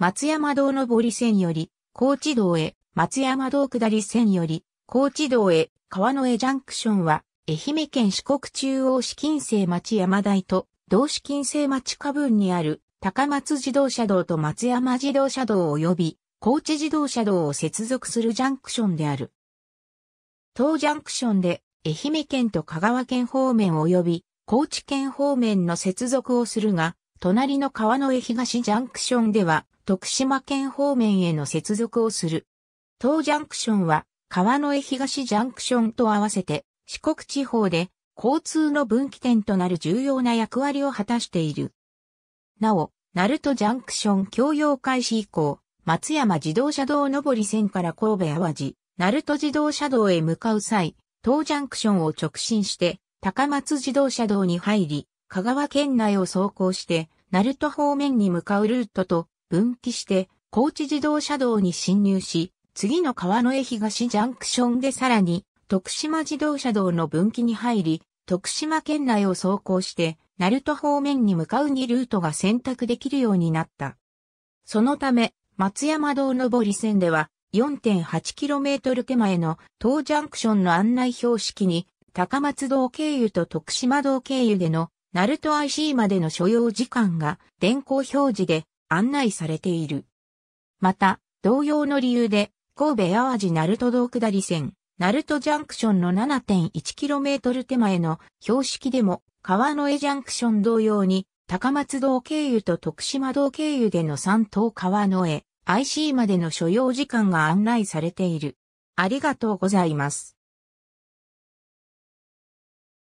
松山道上り線より、高知道へ、松山道下り線より、高知道へ、川の江ジャンクションは、愛媛県四国中央市近西町山台と、同市近西町下分にある、高松自動車道と松山自動車道及び、高知自動車道を接続するジャンクションである。当ジャンクションで、愛媛県と香川県方面及び、高知県方面の接続をするが、隣の川の江東ジャンクションでは、徳島県方面への接続をする。当ジャンクションは、川の江東ジャンクションと合わせて、四国地方で交通の分岐点となる重要な役割を果たしている。なお、鳴門ジャンクション共用開始以降、松山自動車道上り線から神戸淡路、鳴門自動車道へ向かう際、当ジャンクションを直進して、高松自動車道に入り、香川県内を走行して、鳴門方面に向かうルートと分岐して、高知自動車道に進入し、次の川の江東ジャンクションでさらに、徳島自動車道の分岐に入り、徳島県内を走行して、鳴門方面に向かうにルートが選択できるようになった。そのため、松山道上り線では、4.8km 手前の当ジャンクションの案内標識に、高松道経由と徳島道経由でのナルト IC までの所要時間が電光表示で案内されている。また、同様の理由で、神戸淡路ナルト道下り線、ナルトジャンクションの 7.1km 手前の標識でも、川の江ジャンクション同様に、高松道経由と徳島道経由での三島川の江、IC までの所要時間が案内されている。ありがとうございます。